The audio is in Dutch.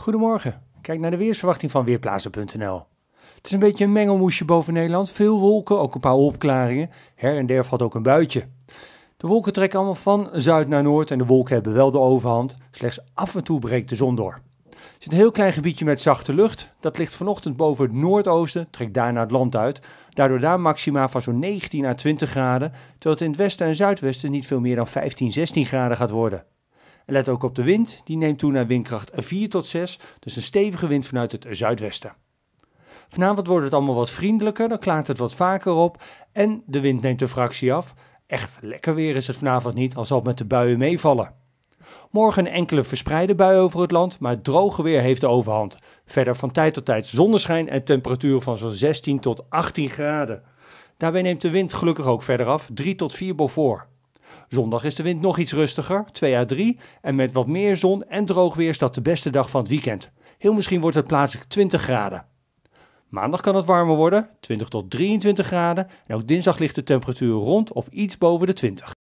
Goedemorgen. Kijk naar de weersverwachting van Weerplaatsen.nl. Het is een beetje een mengelmoesje boven Nederland. Veel wolken, ook een paar opklaringen. Her en der valt ook een buitje. De wolken trekken allemaal van zuid naar noord en de wolken hebben wel de overhand. Slechts af en toe breekt de zon door. Er zit een heel klein gebiedje met zachte lucht. Dat ligt vanochtend boven het noordoosten, trekt daar naar het land uit. Daardoor daar maxima van zo'n 19 à 20 graden, terwijl het in het westen en zuidwesten niet veel meer dan 15, 16 graden gaat worden let ook op de wind, die neemt toe naar windkracht 4 tot 6, dus een stevige wind vanuit het zuidwesten. Vanavond wordt het allemaal wat vriendelijker, dan klaart het wat vaker op en de wind neemt de fractie af. Echt lekker weer is het vanavond niet, al zal het met de buien meevallen. Morgen enkele verspreide bui over het land, maar droge weer heeft de overhand. Verder van tijd tot tijd zonneschijn en temperaturen van zo'n 16 tot 18 graden. Daarbij neemt de wind gelukkig ook verder af, 3 tot 4 voor. Zondag is de wind nog iets rustiger, 2 à 3. En met wat meer zon en droog weer is dat de beste dag van het weekend. Heel misschien wordt het plaatselijk 20 graden. Maandag kan het warmer worden, 20 tot 23 graden. En ook dinsdag ligt de temperatuur rond of iets boven de 20.